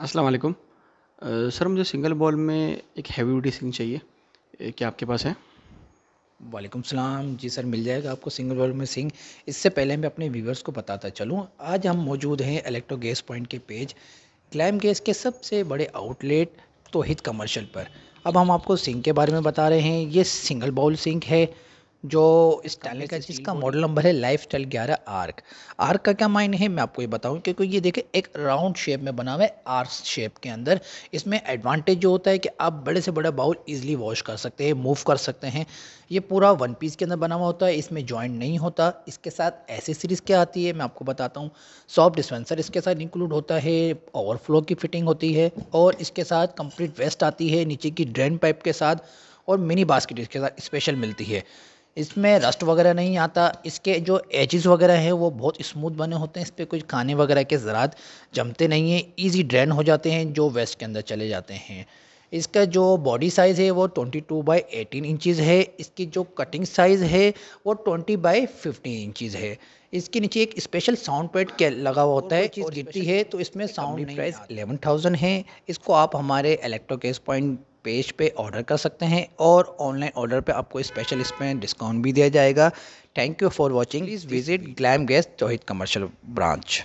अस्सलाम वालेकुम सर मुझे सिंगल बॉल में एक हैवी ड्यूटी सिंग चाहिए क्या आपके पास है वालेकुम सलाम जी सर मिल जाएगा आपको सिंगल बॉल में सिंह इससे पहले मैं अपने व्यूवर्स को बताता चलूँ आज हम मौजूद हैं इलेक्ट्रो गैस पॉइंट के पेज क्लाइम गैस के सबसे बड़े आउटलेट तोहिद कमर्शल पर अब हम आपको सिंह के बारे में बता रहे हैं ये सिंगल बॉल सिंक है जो इस टाले का जिसका मॉडल नंबर है लाइफ स्टाइल ग्यारह आर्क आर्क का क्या मायने है मैं आपको ये बताऊँ क्योंकि ये देखें एक राउंड शेप में बना हुआ है आर्क शेप के अंदर इसमें एडवांटेज जो होता है कि आप बड़े से बड़ा बाउल ईजिली वॉश कर सकते हैं मूव कर सकते हैं ये पूरा वन पीस के अंदर बना हुआ होता है इसमें जॉइंट नहीं होता इसके साथ एसेसरीज क्या आती है मैं आपको बताता हूँ सॉफ्ट डिस्पेंसर इसके साथ इंक्लूड होता है ओवरफ्लो की फिटिंग होती है और इसके साथ कंप्लीट वेस्ट आती है नीचे की ड्रेन पाइप के साथ और मिनी बास्केट इसके साथ स्पेशल मिलती है इसमें रस्ट वगैरह नहीं आता इसके जो एजेस वगैरह हैं वो बहुत स्मूथ बने होते हैं इस पर कुछ खाने वगैरह के ज़रात जमते नहीं हैं ईजी ड्रेन हो जाते हैं जो वेस्ट के अंदर चले जाते हैं इसका जो बॉडी साइज़ है वो 22 टू बाई एटीन इंचज़ है इसकी जो कटिंग साइज़ है वो 20 बाई फिफ्टीन इंचज़ है इसके नीचे एक स्पेशल साउंड पैड के लगा हुआ होता है चीज़ गिरती है तो इसमें साउंड प्राइस 11,000 है इसको आप हमारे इलेक्ट्रो केस पॉइंट पेज पे ऑर्डर कर सकते हैं और ऑनलाइन ऑर्डर पे आपको स्पेशल इसमें डिस्काउंट भी दिया जाएगा thank you for watching please visit Glam Gas चौहित कमर्शियल ब्रांच